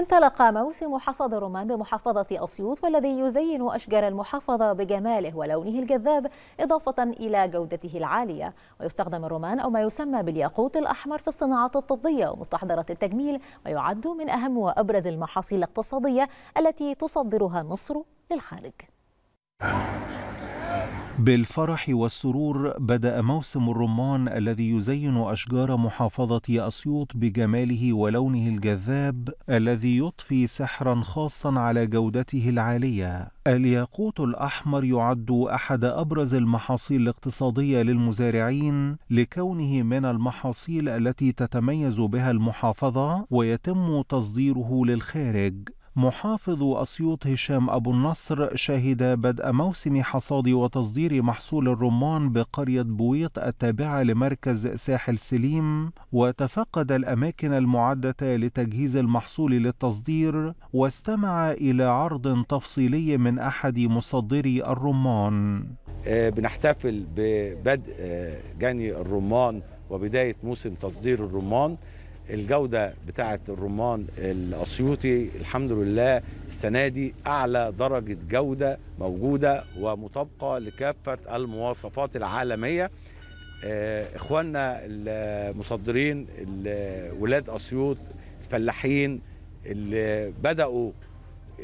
انطلق موسم حصاد الرمان بمحافظة أسيوط والذي يزين أشجار المحافظة بجماله ولونه الجذاب إضافة إلى جودته العالية ويستخدم الرمان أو ما يسمى بالياقوت الأحمر في الصناعات الطبية ومستحضرات التجميل ويعد من أهم وأبرز المحاصيل الاقتصادية التي تصدرها مصر للخارج بالفرح والسرور بدأ موسم الرمان الذي يزين أشجار محافظة أسيوط بجماله ولونه الجذاب الذي يضفي سحرا خاصا على جودته العالية. الياقوت الأحمر يعد أحد أبرز المحاصيل الاقتصادية للمزارعين لكونه من المحاصيل التي تتميز بها المحافظة ويتم تصديره للخارج محافظ أسيوط هشام أبو النصر شهد بدء موسم حصاد وتصدير محصول الرمان بقرية بويط التابعة لمركز ساحل سليم وتفقد الأماكن المعدة لتجهيز المحصول للتصدير واستمع إلى عرض تفصيلي من أحد مصدري الرمان آه، بنحتفل ببدء آه، جني الرمان وبداية موسم تصدير الرمان الجودة بتاعة الرمان الأسيوطي الحمد لله السنة دي أعلى درجة جودة موجودة ومطابقة لكافة المواصفات العالمية آه، إخواننا المصدرين ولاد أسيوط الفلاحين اللي بدأوا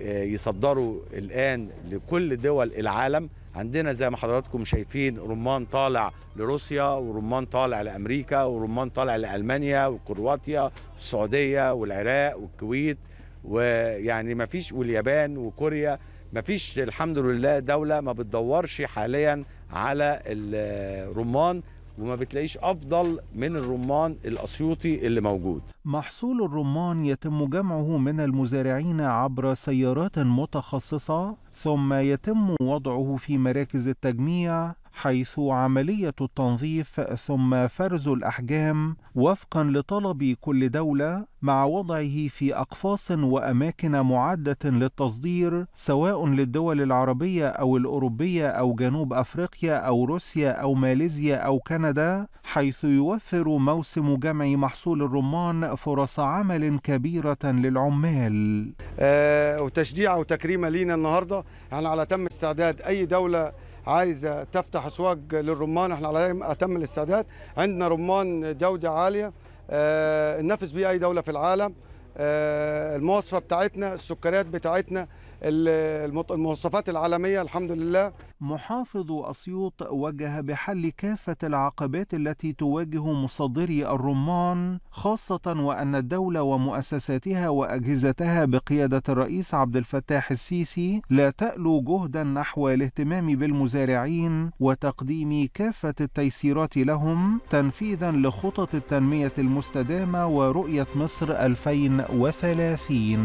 آه، يصدروا الآن لكل دول العالم عندنا زي ما حضراتكم شايفين رمان طالع لروسيا ورمان طالع لامريكا ورمان طالع لالمانيا وكرواتيا والسعوديه والعراق والكويت ويعني ما فيش واليابان وكوريا ما فيش الحمد لله دوله ما بتدورش حاليا على الرمان وما بتلاقيش افضل من الرمان الاسيوطي اللي موجود محصول الرمان يتم جمعه من المزارعين عبر سيارات متخصصه ثم يتم وضعه في مراكز التجميع حيث عملية التنظيف ثم فرز الأحجام وفقًا لطلب كل دولة مع وضعه في أقفاص وأماكن معدة للتصدير سواء للدول العربية أو الأوروبية أو جنوب أفريقيا أو روسيا أو ماليزيا أو كندا حيث يوفر موسم جمع محصول الرمان فرص عمل كبيرة للعمال. أه وتشجيع وتكريم لينا النهاردة يعني على تم استعداد أي دولة عايزه تفتح اسواق للرمان احنا على اتم الاستعداد عندنا رمان جوده عاليه آه، ننافس بيه اي دوله في العالم آه، المواصفه بتاعتنا السكريات بتاعتنا المواصفات العالمية الحمد لله محافظ أسيوط وجه بحل كافة العقبات التي تواجه مصدري الرمان خاصة وأن الدولة ومؤسساتها وأجهزتها بقيادة الرئيس عبد الفتاح السيسي لا تألو جهدا نحو الاهتمام بالمزارعين وتقديم كافة التيسيرات لهم تنفيذا لخطط التنمية المستدامة ورؤية مصر 2030